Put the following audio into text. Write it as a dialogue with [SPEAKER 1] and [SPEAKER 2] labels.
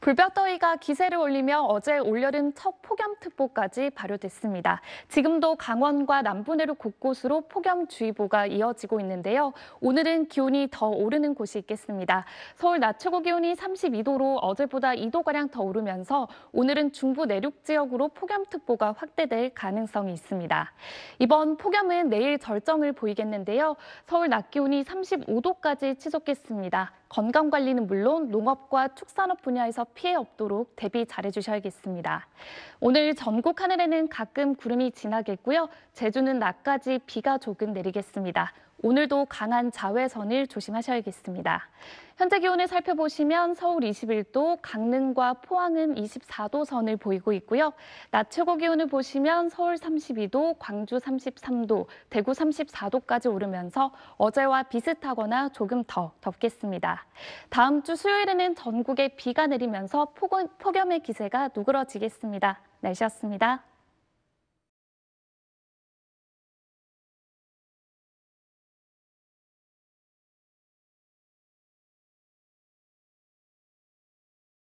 [SPEAKER 1] 불볕더위가 기세를 올리며 어제 올여름 첫 폭염특보까지 발효됐습니다. 지금도 강원과 남부내륙 곳곳으로 폭염주의보가 이어지고 있는데요. 오늘은 기온이 더 오르는 곳이 있겠습니다. 서울 낮 최고 기온이 32도로 어제보다 2도가량 더 오르면서 오늘은 중부 내륙 지역으로 폭염특보가 확대될 가능성이 있습니다. 이번 폭염은 내일 절정을 보이겠는데요. 서울 낮 기온이 35도까지 치솟겠습니다. 건강 관리는 물론 농업과 축산업 분야에서 피해 없도록 대비 잘해 주셔야겠습니다. 오늘 전국 하늘에는 가끔 구름이 지나겠고요. 제주는 낮까지 비가 조금 내리겠습니다. 오늘도 강한 자외선을 조심하셔야겠습니다. 현재 기온을 살펴보시면 서울 21도, 강릉과 포항은 24도 선을 보이고 있고요. 낮 최고 기온을 보시면 서울 32도, 광주 33도, 대구 34도까지 오르면서 어제와 비슷하거나 조금 더 덥겠습니다. 다음 주 수요일에는 전국에 비가 내리면서 폭염의 기세가 누그러지겠습니다. 날씨였습니다.